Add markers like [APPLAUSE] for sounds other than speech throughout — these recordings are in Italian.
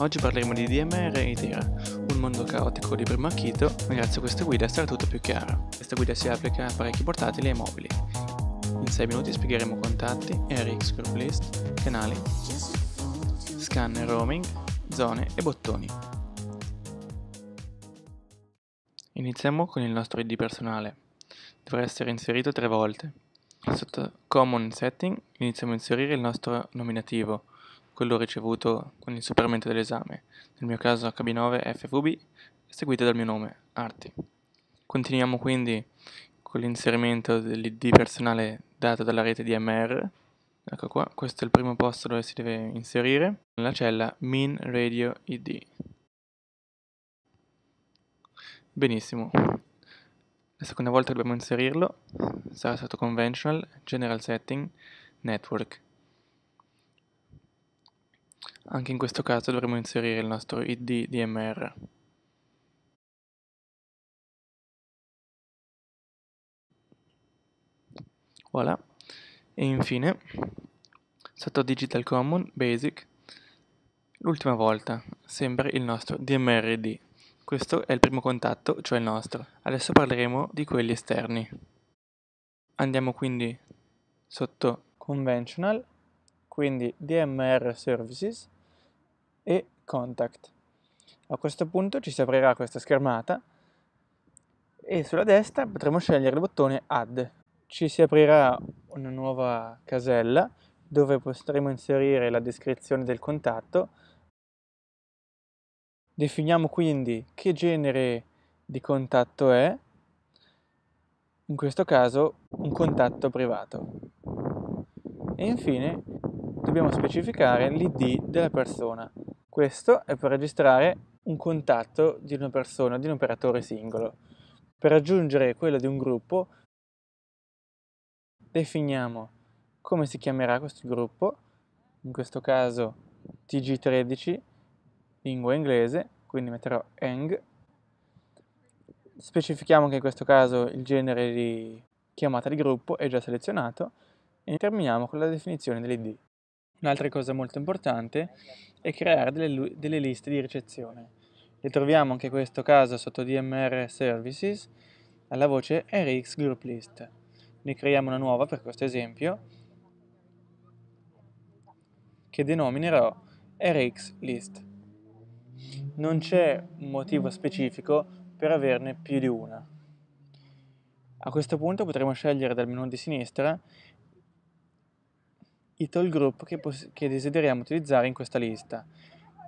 Oggi parleremo di DMR e Tira, un mondo caotico di primo acchito, ma grazie a questa guida sarà tutto più chiaro. Questa guida si applica a apparecchi portatili e mobili. In 6 minuti spiegheremo contatti, RX group list, canali, scanner roaming, zone e bottoni. Iniziamo con il nostro ID personale. Dovrà essere inserito tre volte. Sotto Common Setting iniziamo a inserire il nostro nominativo, quello ricevuto con il superamento dell'esame, nel mio caso hb 9 fvb seguito dal mio nome, Arti. Continuiamo quindi con l'inserimento dell'ID personale dato dalla rete DMR, ecco qua, questo è il primo posto dove si deve inserire, nella cella min radio id. Benissimo, la seconda volta che dobbiamo inserirlo sarà stato conventional, general setting, network. Anche in questo caso dovremo inserire il nostro id dmr. Voilà. E infine, sotto Digital Common, Basic, l'ultima volta, sempre il nostro dmrd. Questo è il primo contatto, cioè il nostro. Adesso parleremo di quelli esterni. Andiamo quindi sotto Conventional, quindi DMR Services, e Contact. A questo punto ci si aprirà questa schermata e sulla destra potremo scegliere il bottone Add. Ci si aprirà una nuova casella dove potremo inserire la descrizione del contatto. Definiamo quindi che genere di contatto è, in questo caso un contatto privato. E infine dobbiamo specificare l'ID della persona. Questo è per registrare un contatto di una persona, di un operatore singolo. Per raggiungere quello di un gruppo definiamo come si chiamerà questo gruppo, in questo caso TG13, lingua inglese, quindi metterò ENG. Specifichiamo che in questo caso il genere di chiamata di gruppo è già selezionato e terminiamo con la definizione dell'ID. Un'altra cosa molto importante è creare delle, delle, liste di ricezione. Le troviamo anche in questo caso sotto DMR Services alla voce RX Group List. Ne creiamo una nuova per questo esempio che denominerò RX List. Non c'è un motivo specifico per averne più di una. A questo punto potremo scegliere dal menu di sinistra ito il gruppo che, poss- che desideriamo utilizzare in questa lista.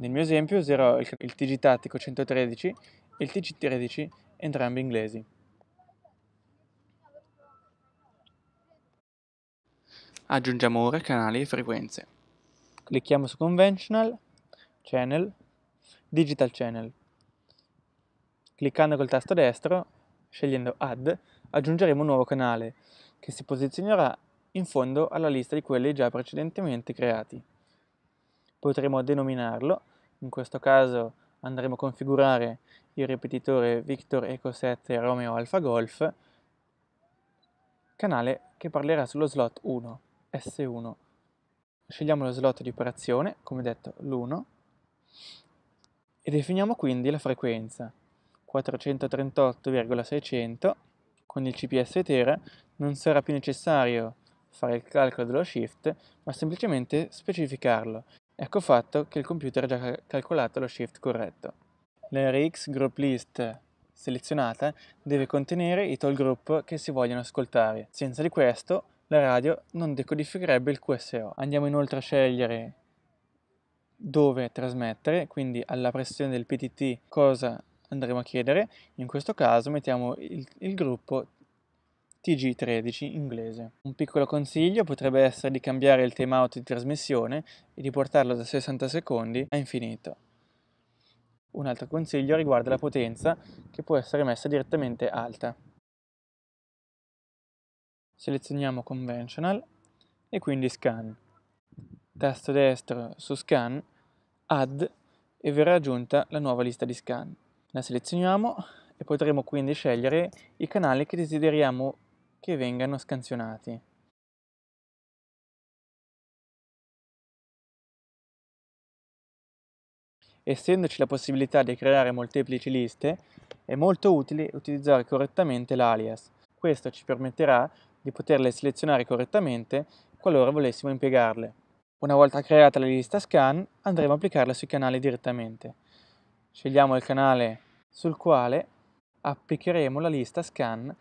Nel mio esempio userò il, il TG Tattico 113 e il TG 13 entrambi inglesi. Aggiungiamo ora canali e frequenze. Clicchiamo su Conventional, Channel, Digital Channel. Cliccando col tasto destro, scegliendo Add, aggiungeremo un nuovo canale che si posizionerà in fondo alla lista di quelli già precedentemente creati. Potremo denominarlo, in questo caso andremo a configurare il ripetitore Victor Eco 7 Romeo Alpha Golf, canale che parlerà sullo slot 1, S1. Scegliamo lo slot di operazione, come detto l'1, e definiamo quindi la frequenza 438,600 con il CPS Tera non sarà più necessario fare il calcolo dello shift, ma semplicemente specificarlo. Ecco fatto che il computer ha già calcolato lo shift corretto. L'RX Group List selezionata deve contenere i tall group che si vogliono ascoltare. Senza di questo la radio non decodificherebbe il QSO. Andiamo inoltre a scegliere dove trasmettere, quindi alla pressione del PTT cosa andremo a chiedere. In questo caso mettiamo il, il gruppo TG13 inglese. Un piccolo consiglio potrebbe essere di cambiare il timeout di trasmissione e di portarlo da 60 secondi a infinito. Un altro consiglio riguarda la potenza che può essere messa direttamente alta. Selezioniamo Conventional e quindi Scan. Tasto destro su Scan, Add e verrà aggiunta la nuova lista di scan. La selezioniamo e potremo quindi scegliere i canali che desideriamo che vengano scansionati. Essendoci la possibilità di creare molteplici liste, è molto utile utilizzare correttamente l'alias. Questo ci permetterà di poterle selezionare correttamente qualora volessimo impiegarle. Una volta creata la lista scan, andremo a applicarla sui canali direttamente. Scegliamo il canale sul quale applicheremo la lista scan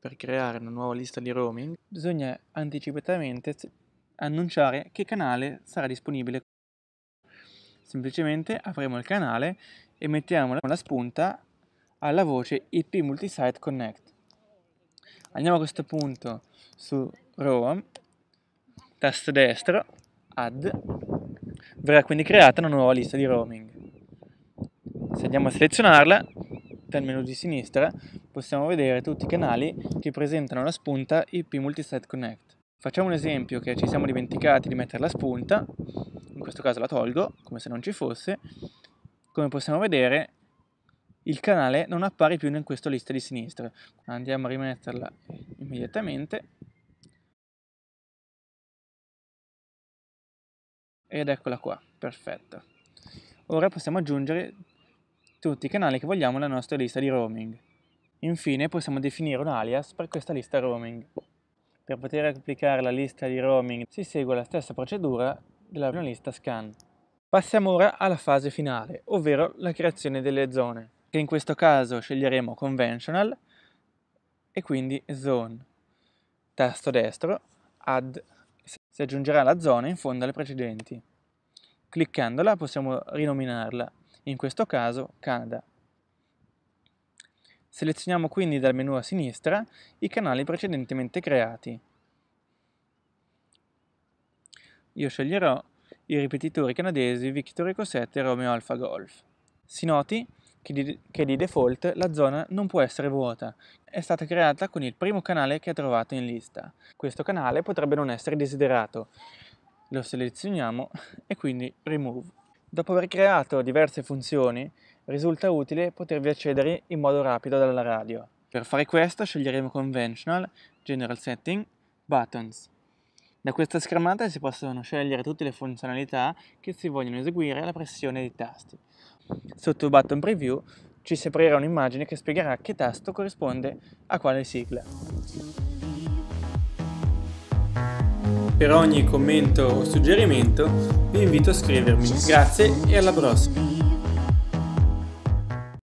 Per creare una nuova lista di roaming bisogna anticipatamente annunciare che canale sarà disponibile. Semplicemente apriamo il canale e mettiamo la spunta alla voce IP Multisite Connect. Andiamo a questo punto su ROAM, tasto destro, Add, verrà quindi creata una nuova lista di roaming. Se andiamo a selezionarla, del di sinistra possiamo vedere tutti i canali che presentano la spunta IP Multisite Connect. Facciamo un esempio che ci siamo dimenticati di mettere la spunta, in questo caso la tolgo, come se non ci fosse. Come possiamo vedere il canale non appare più in questa lista di sinistra. Andiamo a rimetterla immediatamente. Ed eccola qua, perfetta. Ora possiamo aggiungere tutti i canali che vogliamo nella nostra lista di roaming. Infine possiamo definire un alias per questa lista roaming. Per poter applicare la lista di roaming si segue la stessa procedura della prima lista scan. Passiamo ora alla fase finale, ovvero la creazione delle zone, che in questo caso sceglieremo conventional e quindi zone. Tasto destro, add, si aggiungerà la zona in fondo alle precedenti. Cliccandola possiamo rinominarla in questo caso Canada. Selezioniamo quindi dal menu a sinistra i canali precedentemente creati. Io sceglierò i ripetitori canadesi Victory Cosette e Romeo Alpha Golf. Si noti che di, che di default la zona non può essere vuota, è stata creata con il primo canale che ha trovato in lista. Questo canale potrebbe non essere desiderato, lo selezioniamo [LAUGHS] e quindi remove. Dopo aver creato diverse funzioni, risulta utile potervi accedere in modo rapido dalla radio. Per fare questo sceglieremo Conventional, General Setting, Buttons. Da questa schermata si possono scegliere tutte le funzionalità che si vogliono eseguire alla pressione dei tasti. Sotto Button Preview ci si aprirà un'immagine che spiegherà che tasto corrisponde a quale sigla. Per ogni commento o suggerimento vi invito a scrivermi. Grazie e alla prossima!